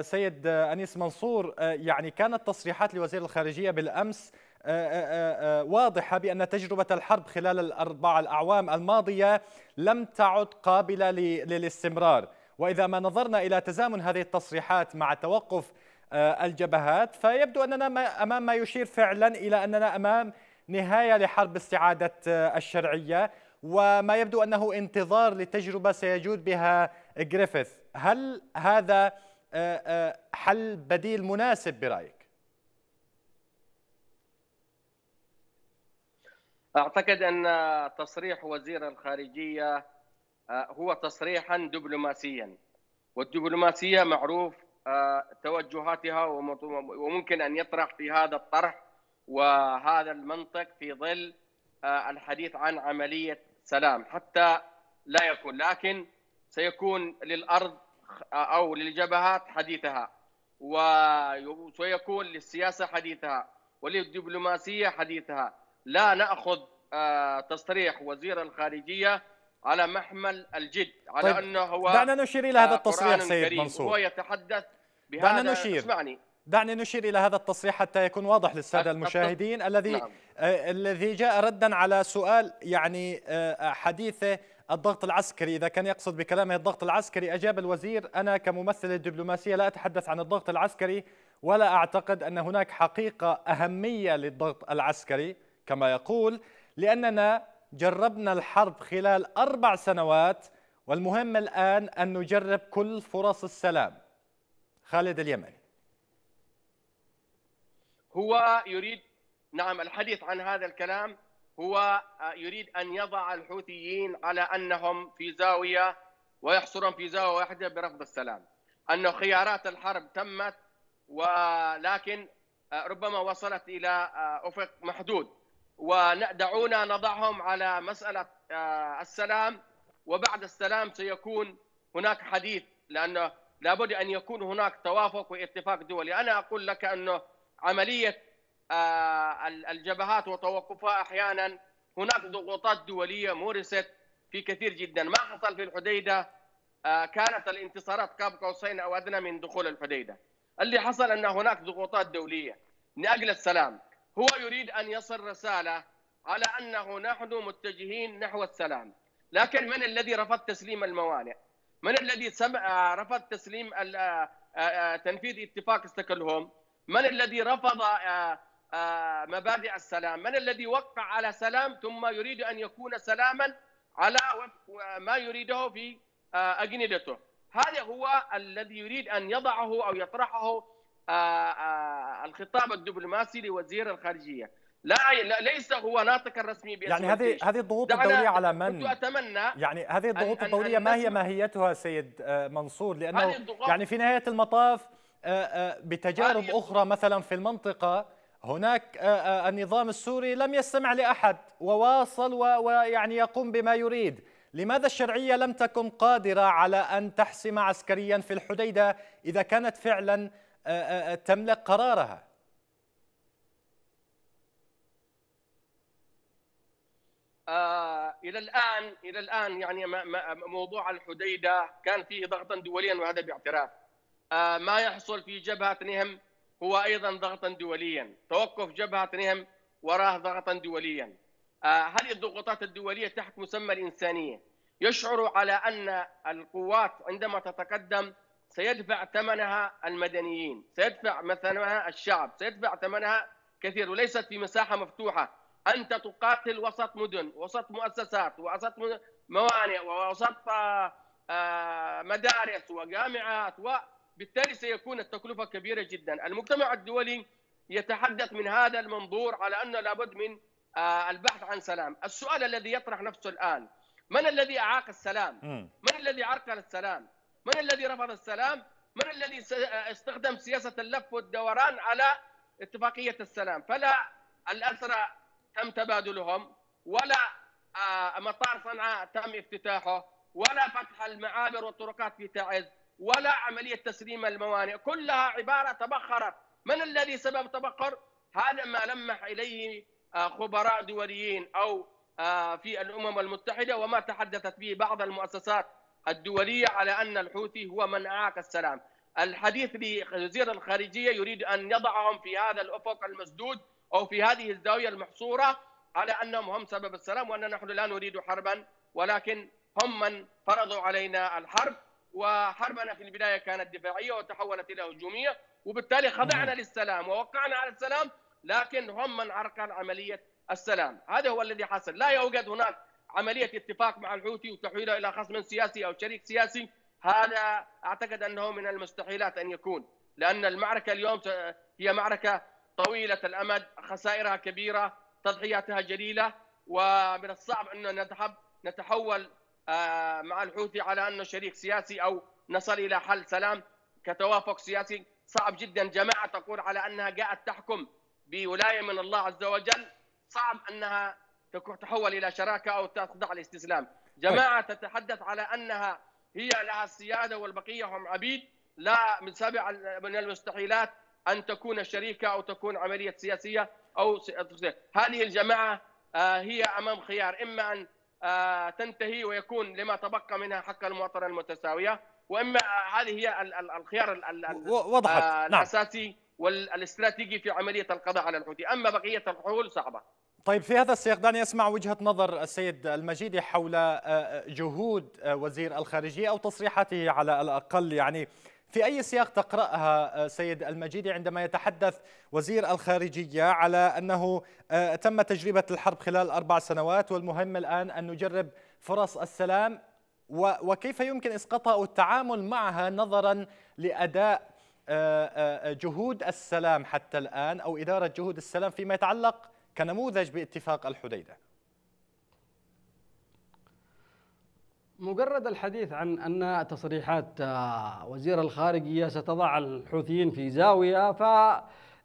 سيد انيس منصور يعني كانت تصريحات لوزير الخارجيه بالامس آه، آه، آه، واضحة بأن تجربة الحرب خلال الأربع الأعوام الماضية لم تعد قابلة للاستمرار وإذا ما نظرنا إلى تزامن هذه التصريحات مع توقف الجبهات فيبدو أننا أمام ما يشير فعلا إلى أننا أمام نهاية لحرب استعادة الشرعية وما يبدو أنه انتظار لتجربة سيجود بها جريفيث هل هذا حل بديل مناسب برأيك؟ اعتقد ان تصريح وزير الخارجيه آه، هو تصريحا دبلوماسيا والدبلوماسيه معروف آه، توجهاتها وممكن ان يطرح في هذا الطرح وهذا المنطق في ظل آه، الحديث عن عمليه سلام حتى لا يكون لكن سيكون للارض او للجبهات حديثها وسيكون للسياسه حديثها وللدبلوماسيه حديثها لا ناخذ آه، تصريح وزير الخارجيه على محمل الجد على طيب انه هو دعنا نشير الى هذا آه، التصريح سيد منصور هو يتحدث بهذا دعنا نشير اسمعني دعنا نشير الى هذا التصريح حتى يكون واضح للساده المشاهدين الذي نعم. آه، الذي جاء ردا على سؤال يعني حديثه الضغط العسكري اذا كان يقصد بكلامه الضغط العسكري اجاب الوزير انا كممثل الدبلوماسيه لا اتحدث عن الضغط العسكري ولا اعتقد ان هناك حقيقه اهميه للضغط العسكري كما يقول لأننا جربنا الحرب خلال أربع سنوات والمهم الآن أن نجرب كل فرص السلام خالد اليمني هو يريد نعم الحديث عن هذا الكلام هو آه، يريد أن يضع الحوثيين على أنهم في زاوية ويحصرهم في زاوية واحدة برفض السلام أن خيارات الحرب تمت ولكن آه، ربما وصلت إلى آه، أفق محدود ودعونا نضعهم على مسألة آه، السلام وبعد السلام سيكون هناك حديث لأنه لابد أن يكون هناك توافق واتفاق دولي أنا أقول لك أنه عملية آه، الجبهات وتوقفها أحيانا هناك ضغوطات دولية مورست في كثير جدا ما حصل في الحديدة آه، كانت الانتصارات قاب قوسين أو أدنى من دخول الحديدة اللي حصل أن هناك ضغوطات دولية من أجل السلام هو يريد أن يصل رسالة على أنه نحن متجهين نحو السلام لكن من الذي رفض تسليم الموانئ من الذي سمع رفض تسليم تنفيذ اتفاق استكلهم من الذي رفض مبادئ السلام من الذي وقع على سلام ثم يريد أن يكون سلاما على ما يريده في أجندته هذا هو الذي يريد أن يضعه أو يطرحه آه، آه، الخطاب الدبلوماسي لوزير الخارجيه لا ليس هو ناطق الرسمي يعني هذه هذه الضغوط الدوليه على من؟ كنت اتمنى يعني هذه الضغوط الدوليه ما هي ماهيتها سيد آه، منصور؟ لانه يعني في نهايه المطاف بتجارب اخرى مثلا في المنطقه هناك النظام السوري لم يستمع لاحد وواصل ويعني يقوم بما يريد لماذا الشرعية لم تكن قادرة على أن تحسم عسكريا في الحديدة إذا كانت فعلا تملك قرارها آه الى الان الى الان يعني ما ما موضوع الحديده كان فيه ضغطا دوليا وهذا باعتراف آه ما يحصل في جبهه نهم هو ايضا ضغطا دوليا توقف جبهه نهم وراه ضغطا دوليا آه الضغوطات الدوليه تحت مسمى الانسانيه يشعر على ان القوات عندما تتقدم سيدفع ثمنها المدنيين سيدفع ثمنها الشعب سيدفع ثمنها كثير وليست في مساحة مفتوحة أنت تقاتل وسط مدن وسط مؤسسات وسط موانئ ووسط آه، مدارس وجامعات وبالتالي سيكون التكلفة كبيرة جدا المجتمع الدولي يتحدث من هذا المنظور على أنه لابد من آه، البحث عن سلام السؤال الذي يطرح نفسه الآن من الذي أعاق السلام؟ من الذي عرقل السلام؟ من الذي رفض السلام من الذي استخدم سياسة اللف والدوران على اتفاقية السلام فلا الأسرى تم تبادلهم ولا آه، مطار صنعاء تم افتتاحه ولا فتح المعابر والطرقات في تعز ولا عملية تسليم الموانئ كلها عبارة تبخرت من الذي سبب تبخر هذا ما لمح إليه آه، خبراء دوليين أو آه، في الأمم المتحدة وما تحدثت به بعض المؤسسات الدولية على أن الحوثي هو من أعاق السلام الحديث لوزير الخارجية يريد أن يضعهم في هذا الأفق المسدود أو في هذه الزاوية المحصورة على أنهم هم سبب السلام وأن نحن لا نريد حربا ولكن هم من فرضوا علينا الحرب وحربنا في البداية كانت دفاعية وتحولت إلى هجومية وبالتالي خضعنا نعم. للسلام ووقعنا على السلام لكن هم من عرقل عملية السلام هذا هو الذي حصل لا يوجد هناك عمليه اتفاق مع الحوثي وتحويله الى خصم سياسي او شريك سياسي هذا اعتقد انه من المستحيلات ان يكون لان المعركه اليوم هي معركه طويله الامد خسائرها كبيره تضحياتها جليله ومن الصعب ان نتحول آه، مع الحوثي على انه شريك سياسي او نصل الى حل سلام كتوافق سياسي صعب جدا جماعه تقول على انها جاءت تحكم بولايه من الله عز وجل صعب انها تحول الى شراكه او تخضع لاستسلام طيب. جماعه تتحدث على انها هي لها السياده والبقيه هم عبيد لا من سبع من المستحيلات ان تكون شريكه او تكون عمليه سياسيه او هذه الجماعه آه، هي امام خيار اما ان آه، تنتهي ويكون لما تبقى منها حق المواطنه المتساويه واما آه، هذه هي الخيار وضحت. نعم. الاساسي نعم. والاستراتيجي في عمليه القضاء على الحوثي، اما بقيه الحلول صعبه. طيب في هذا السياق دعني اسمع وجهه نظر السيد المجيدي حول آه، آه، جهود آه، وزير الخارجيه او تصريحاته على الاقل يعني في اي سياق تقراها سيد المجيدي عندما يتحدث وزير الخارجيه على انه تم تجربه الحرب خلال اربع سنوات والمهم الان ان نجرب فرص السلام وكيف يمكن اسقاطها او التعامل معها نظرا لاداء جهود السلام حتى الان او اداره جهود السلام فيما يتعلق كنموذج باتفاق الحديدة مجرد الحديث عن أن تصريحات آه، وزير الخارجية ستضع الحوثيين في زاوية ف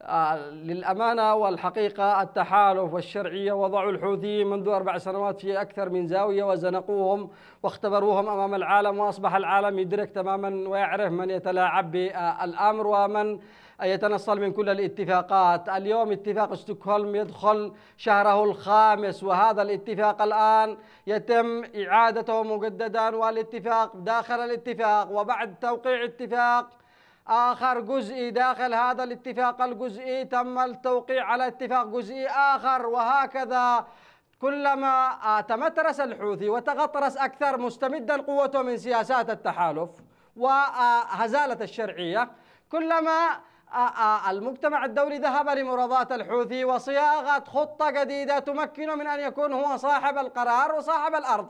آه، للأمانة والحقيقة التحالف والشرعية وضعوا الحوثيين منذ أربع سنوات في أكثر من زاوية وزنقوهم واختبروهم أمام العالم وأصبح العالم يدرك تماما ويعرف من يتلاعب بالأمر ومن يتنصل من كل الاتفاقات اليوم اتفاق ستوكهولم يدخل شهره الخامس وهذا الاتفاق الآن يتم إعادته مجددا والاتفاق داخل الاتفاق وبعد توقيع اتفاق آخر جزئي داخل هذا الاتفاق الجزئي تم التوقيع على اتفاق جزئي آخر وهكذا كلما تمترس الحوثي وتغطرس أكثر مستمدا قوته من سياسات التحالف وهزالة الشرعية كلما آه، آه، المجتمع الدولي ذهب لمراضاة الحوثي وصياغة خطة جديدة تمكنه من أن يكون هو صاحب القرار وصاحب الأرض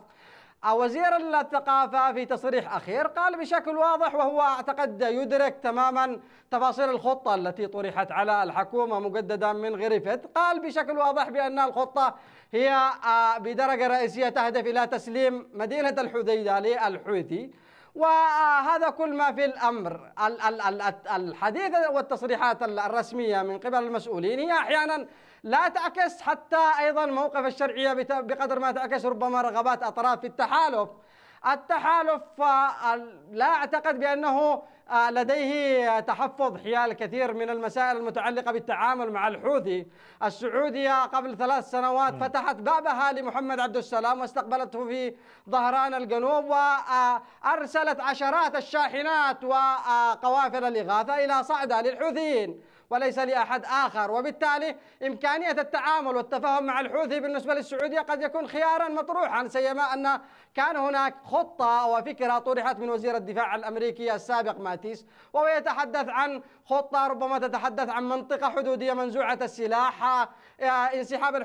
آه، وزير الثقافة في تصريح أخير قال بشكل واضح وهو أعتقد يدرك تماما تفاصيل الخطة التي طرحت على الحكومة مجددا من غريفيث قال بشكل واضح بأن الخطة هي بدرجة رئيسية تهدف إلى تسليم مدينة الحديدة للحوثي وهذا كل ما في الأمر الحديث والتصريحات الرسمية من قبل المسؤولين هي أحيانا لا تعكس حتى أيضا موقف الشرعية بقدر ما تعكس ربما رغبات أطراف في التحالف التحالف آه، لا أعتقد بأنه لديه تحفظ حيال كثير من المسائل المتعلقة بالتعامل مع الحوثي السعودية قبل ثلاث سنوات فتحت بابها لمحمد عبد السلام واستقبلته في ظهران الجنوب وأرسلت عشرات الشاحنات وقوافل الإغاثة إلى صعدة للحوثيين وليس لأحد آخر وبالتالي إمكانية التعامل والتفاهم مع الحوثي بالنسبة للسعودية قد يكون خيارا مطروحا سيما أن كان هناك خطة وفكرة طرحت من وزير الدفاع الأمريكي السابق ماتيس وهو يتحدث عن خطة ربما تتحدث عن منطقة حدودية منزوعة السلاح آه، انسحاب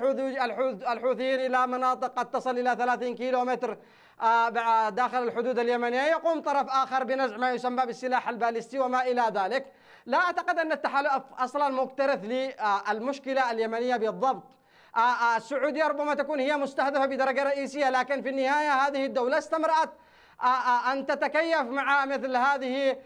الحوثيين إلى مناطق قد تصل إلى 30 كيلومتر آه، داخل الحدود اليمنية يقوم طرف آخر بنزع ما يسمى بالسلاح البالستي وما إلى ذلك لا أعتقد أن التحالف أصلا مكترث للمشكلة اليمنية بالضبط آه، آه، السعودية ربما تكون هي مستهدفة بدرجة رئيسية لكن في النهاية هذه الدولة استمرأت آه، أن تتكيف مع مثل هذه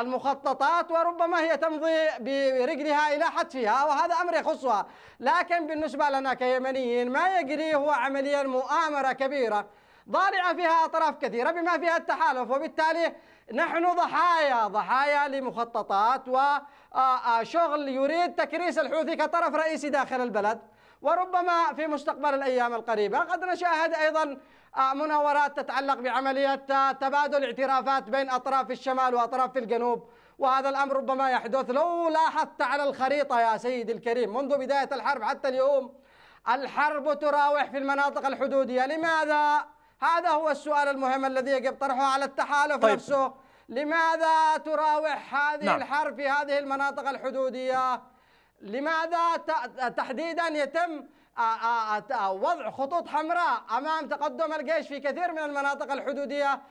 المخططات وربما هي تمضي برجلها إلى حتفها وهذا أمر يخصها لكن بالنسبة لنا كيمنيين ما يجري هو عمليا مؤامرة كبيرة ضارعة فيها أطراف كثيرة بما فيها التحالف وبالتالي نحن ضحايا ضحايا لمخططات وشغل يريد تكريس الحوثي كطرف رئيسي داخل البلد وربما في مستقبل الأيام القريبة قد نشاهد أيضا مناورات تتعلق بعملية تبادل اعترافات بين أطراف الشمال وأطراف في الجنوب وهذا الأمر ربما يحدث لو لاحظت على الخريطة يا سيدي الكريم منذ بداية الحرب حتى اليوم الحرب تراوح في المناطق الحدودية لماذا؟ هذا هو السؤال المهم الذي يجب طرحه على التحالف طيب. نفسه لماذا تراوح هذه نعم. الحرب في هذه المناطق الحدودية لماذا تحديدا يتم وضع خطوط حمراء أمام تقدم الجيش في كثير من المناطق الحدودية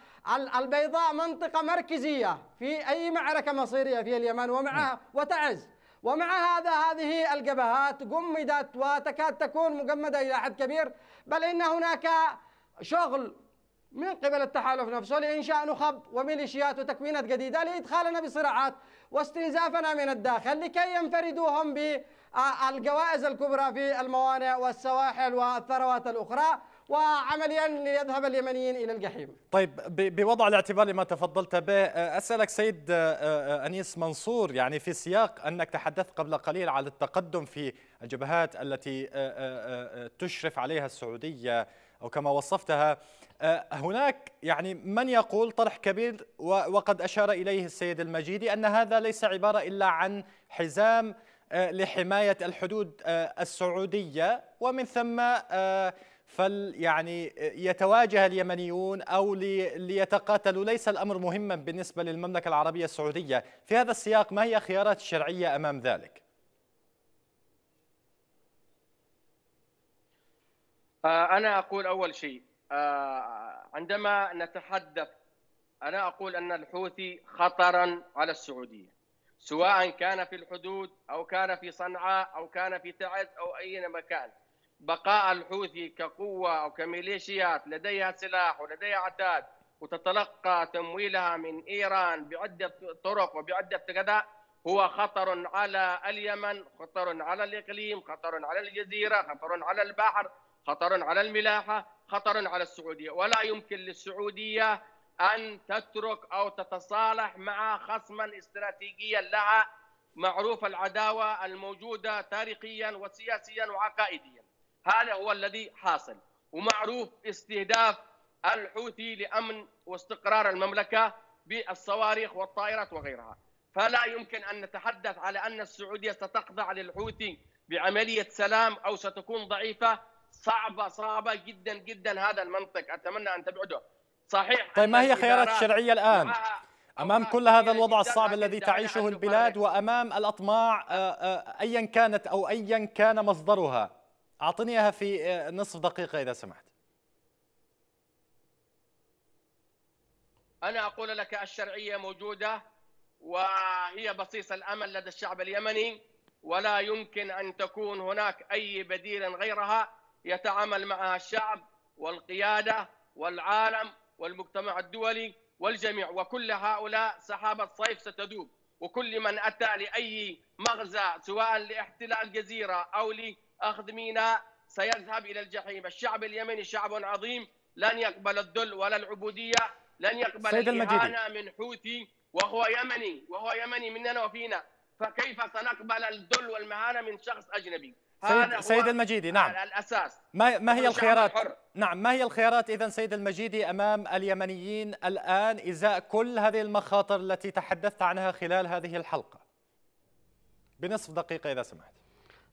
البيضاء منطقة مركزية في أي معركة مصيرية في اليمن ومعها نعم. وتعز ومع هذا هذه الجبهات جمدت وتكاد تكون مجمدة إلى حد كبير بل إن هناك شغل من قبل التحالف نفسه لإنشاء نخب وميليشيات وتكوينات جديدة لإدخالنا بصراعات واستنزافنا من الداخل لكي ينفردوهم بالجوائز الكبرى في الموانئ والسواحل والثروات الأخرى وعمليا ليذهب اليمنيين الى الجحيم. طيب بوضع الاعتبار لما تفضلت به اسالك سيد انيس منصور يعني في سياق انك تحدثت قبل قليل على التقدم في الجبهات التي تشرف عليها السعوديه أو كما وصفتها آه، هناك يعني من يقول طرح كبير وقد أشار إليه السيد المجيدي أن هذا ليس عبارة إلا عن حزام آه، لحماية الحدود آه، السعودية ومن ثم فل يعني يتواجه اليمنيون او ليتقاتلوا ليس الامر مهما بالنسبه للمملكه العربيه السعوديه، في هذا السياق ما هي الخيارات الشرعيه امام ذلك؟ آه، أنا أقول أول شيء آه، عندما نتحدث أنا أقول أن الحوثي خطرا على السعودية سواء كان في الحدود أو كان في صنعاء أو كان في تعز أو أي مكان بقاء الحوثي كقوة أو كميليشيات لديها سلاح ولديها عتاد وتتلقى تمويلها من إيران بعدة طرق وبعدة كذا هو خطر على اليمن خطر على الإقليم خطر على الجزيرة خطر على البحر خطر على الملاحة خطر على السعودية ولا يمكن للسعودية أن تترك أو تتصالح مع خصما استراتيجيا لها معروف العداوة الموجودة تاريخيا وسياسيا وعقائديا هذا هو الذي حاصل ومعروف استهداف الحوثي لأمن واستقرار المملكة بالصواريخ والطائرات وغيرها فلا يمكن أن نتحدث على أن السعودية ستخضع للحوثي بعملية سلام أو ستكون ضعيفة صعبه صعبه جدا جدا هذا المنطق اتمنى ان تبعده صحيح طيب ما هي خيارات الشرعيه الان امام كل هذا الوضع الصعب الذي تعيشه البلاد وامام الاطماع آه، آه، ايا كانت او ايا كان مصدرها اعطنيها اياها في آه، نصف دقيقه اذا سمحت انا اقول لك الشرعيه موجوده وهي بصيص الامل لدى الشعب اليمني ولا يمكن ان تكون هناك اي بديل غيرها يتعامل معها الشعب والقيادة والعالم والمجتمع الدولي والجميع وكل هؤلاء سحابة صيف ستذوب وكل من أتى لأي مغزى سواء لاحتلال جزيرة أو لأخذ ميناء سيذهب إلى الجحيم الشعب اليمني شعب عظيم لن يقبل الذل ولا العبودية لن يقبل الإهانة من حوثي وهو يمني وهو يمني مننا وفينا فكيف سنقبل الذل والمهانة من شخص أجنبي سيد, سيد المجيدي نعم الاساس ما, ما هي الخيارات نعم ما هي الخيارات اذا سيد المجيدي امام اليمنيين الان ازاء كل هذه المخاطر التي تحدثت عنها خلال هذه الحلقه بنصف دقيقه اذا سمحت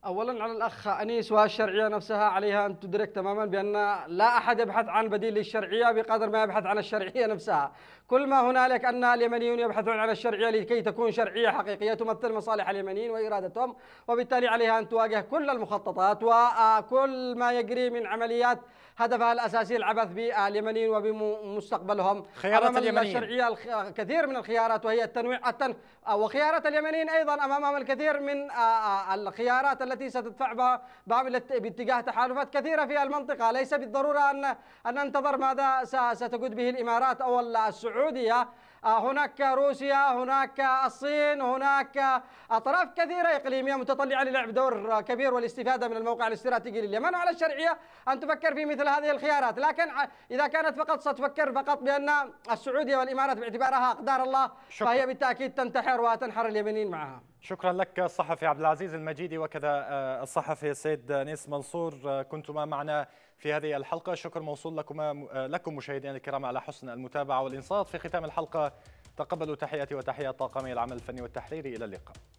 اولا على الاخ انيس والشرعيه نفسها عليها ان تدرك تماما بان لا احد يبحث عن بديل للشرعيه بقدر ما يبحث عن الشرعيه نفسها كل ما هنالك أن اليمنيون يبحثون عن الشرعية لكي تكون شرعية حقيقية تمثل مصالح اليمنيين وإرادتهم وبالتالي عليها أن تواجه كل المخططات وكل ما يجري من عمليات هدفها الأساسي العبث باليمنيين وبمستقبلهم خيارات اليمنيين الشرعية كثير من الخيارات وهي التنويع التن وخيارات اليمنيين أيضا أمامهم الكثير من الخيارات التي ستدفع بها باتجاه تحالفات كثيرة في المنطقة ليس بالضرورة أن أن ننتظر ماذا ستجد به الإمارات أو السعودية السعودية آه، هناك روسيا هناك الصين هناك أطراف كثيرة إقليمية متطلعة للعب دور كبير والاستفادة من الموقع الاستراتيجي لليمن وعلى الشرعية أن تفكر في مثل هذه الخيارات لكن إذا كانت فقط ستفكر فقط بأن السعودية والإمارات باعتبارها أقدار الله شكرا. فهي بالتأكيد تنتحر وتنحر اليمنيين معها شكرا لك الصحفي عبد العزيز المجيدي وكذا آه، الصحفي السيد نيس منصور آه، كنتما معنا في هذه الحلقة شكر موصول لكم لكم مشاهدينا الكرام على حسن المتابعة والإنصات في ختام الحلقة تقبلوا تحياتي وتحيات طاقمي العمل الفني والتحريري إلى اللقاء